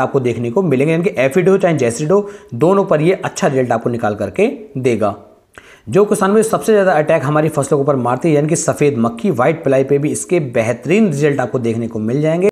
आपको देखने को मिलेंगे यानी कि एफिड हो चाहे जेसिड हो दोनों पर ये अच्छा रिजल्ट आपको निकाल करके देगा जो किसान में सबसे ज़्यादा अटैक हमारी फसलों के ऊपर मारती है यानी कि सफ़ेद मक्खी व्हाइट प्लाई पे भी इसके बेहतरीन रिजल्ट आपको देखने को मिल जाएंगे